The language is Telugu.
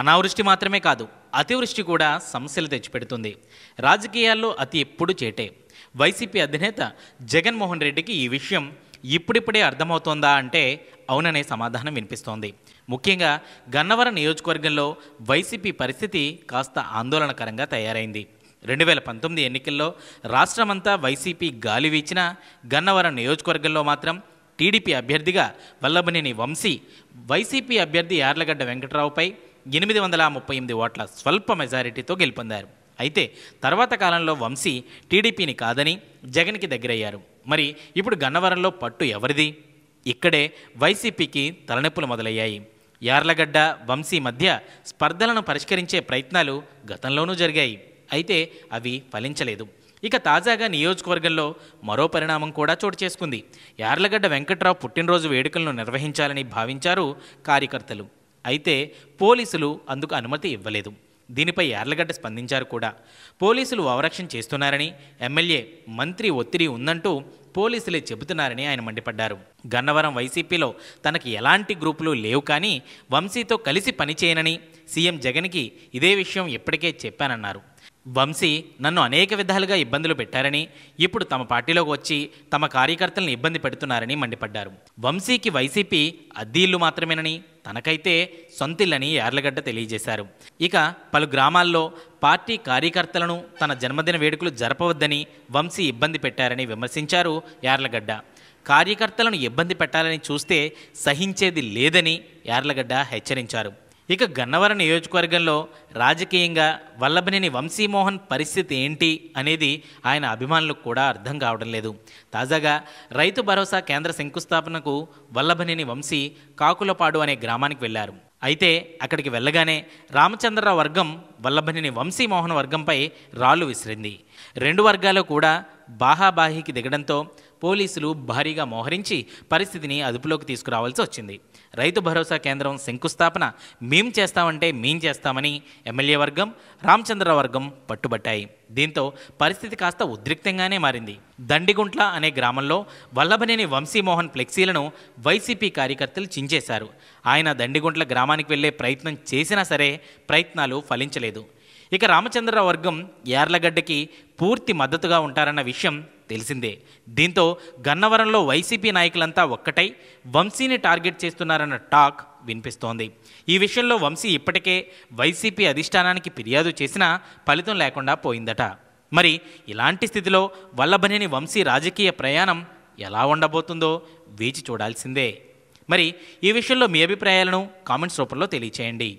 అనావృష్టి మాత్రమే కాదు అతివృష్టి కూడా సమస్యలు తెచ్చిపెడుతుంది రాజకీయాల్లో అతి ఎప్పుడు చేటే వైసీపీ అధినేత జగన్మోహన్ రెడ్డికి ఈ విషయం ఇప్పుడిప్పుడే అర్థమవుతోందా అంటే అవుననే సమాధానం వినిపిస్తోంది ముఖ్యంగా గన్నవరం నియోజకవర్గంలో వైసీపీ పరిస్థితి కాస్త ఆందోళనకరంగా తయారైంది రెండు వేల పంతొమ్మిది ఎన్నికల్లో రాష్ట్రమంతా వైసీపీ గాలి వీచిన గన్నవరం నియోజకవర్గంలో మాత్రం టీడీపీ అభ్యర్థిగా వల్లభనేని వంశీ వైసీపీ అభ్యర్థి యార్లగడ్డ వెంకట్రావుపై ఎనిమిది వందల ముప్పై ఎనిమిది ఓట్ల స్వల్ప మెజారిటీతో గెలుపొందారు అయితే తర్వాత కాలంలో వంశీ టీడీపీని కాదని జగన్కి దగ్గరయ్యారు మరి ఇప్పుడు గన్నవరంలో పట్టు ఎవరిది ఇక్కడే వైసీపీకి తలనొప్పులు మొదలయ్యాయి యార్లగడ్డ వంశీ మధ్య స్పర్ధలను పరిష్కరించే ప్రయత్నాలు గతంలోనూ జరిగాయి అయితే అవి ఫలించలేదు ఇక తాజాగా నియోజకవర్గంలో మరో పరిణామం కూడా చోటు చేసుకుంది యార్లగడ్డ వెంకట్రావు పుట్టినరోజు వేడుకలను నిర్వహించాలని భావించారు కార్యకర్తలు అయితే పోలీసులు అందుకు అనుమతి ఇవ్వలేదు దీనిపై యార్లగడ్డ స్పందించారు కూడా పోలీసులు అవరక్షణ చేస్తున్నారని ఎమ్మెల్యే మంత్రి ఒత్తిడి ఉందంటూ పోలీసులే చెబుతున్నారని ఆయన మండిపడ్డారు గన్నవరం వైసీపీలో తనకి ఎలాంటి గ్రూపులు లేవు కానీ వంశీతో కలిసి పనిచేయనని సీఎం జగన్కి ఇదే విషయం ఇప్పటికే చెప్పానన్నారు వంశీ నన్ను అనేక విధాలుగా ఇబ్బందులు పెట్టారని ఇప్పుడు తమ పార్టీలోకి వచ్చి తమ కార్యకర్తలను ఇబ్బంది పెడుతున్నారని మండిపడ్డారు వంశీకి వైసీపీ అద్దీళ్లు మాత్రమేనని తనకైతే సొంతిల్లని యార్లగడ్డ తెలియజేశారు ఇక పలు గ్రామాల్లో పార్టీ కార్యకర్తలను తన జన్మదిన వేడుకలు జరపవద్దని వంశీ ఇబ్బంది పెట్టారని విమర్శించారు యార్లగడ్డ కార్యకర్తలను ఇబ్బంది పెట్టాలని చూస్తే సహించేది లేదని యార్లగడ్డ హెచ్చరించారు ఇక గన్నవరం నియోజకవర్గంలో రాజకీయంగా వల్లభనేని వంశీమోహన్ పరిస్థితి ఏంటి అనేది ఆయన అభిమానులకు కూడా అర్థం కావడం లేదు తాజాగా రైతు భరోసా కేంద్ర శంకుస్థాపనకు వల్లభనేని వంశీ కాకులపాడు అనే గ్రామానికి వెళ్లారు అయితే అక్కడికి వెళ్ళగానే రామచంద్రరావు వర్గం వల్లభనేని వంశీమోహన్ వర్గంపై రాళ్లు విసిరింది రెండు వర్గాలు కూడా బాహాబాహికి దిగడంతో పోలీసులు భారీగా మోహరించి పరిస్థితిని అదుపులోకి తీసుకురావాల్సి వచ్చింది రైతు భరోసా కేంద్రం శంకుస్థాపన మేం చేస్తామంటే మేం చేస్తామని ఎమ్మెల్యే వర్గం రామచంద్ర వర్గం పట్టుబట్టాయి దీంతో పరిస్థితి కాస్త ఉద్రిక్తంగానే మారింది దండిగుంట్ల అనే గ్రామంలో వల్లభనేని వంశీమోహన్ ఫ్లెక్సీలను వైసీపీ కార్యకర్తలు చించేశారు ఆయన దండిగుంట్ల గ్రామానికి వెళ్లే ప్రయత్నం చేసినా సరే ప్రయత్నాలు ఫలించలేదు ఇక రామచంద్రరావు వర్గం యార్లగడ్డకి పూర్తి మద్దతుగా ఉంటారన్న విషయం తెలిసిందే దీంతో గన్నవరంలో వైసీపీ నాయకులంతా ఒక్కటై వంశీని టార్గెట్ చేస్తున్నారన్న టాక్ వినిపిస్తోంది ఈ విషయంలో వంశీ ఇప్పటికే వైసీపీ అధిష్టానానికి ఫిర్యాదు చేసినా ఫలితం లేకుండా పోయిందట మరి ఇలాంటి స్థితిలో వల్లభనేని వంశీ రాజకీయ ప్రయాణం ఎలా ఉండబోతుందో వేచి చూడాల్సిందే మరి ఈ విషయంలో మీ అభిప్రాయాలను కామెంట్స్ రూపంలో తెలియచేయండి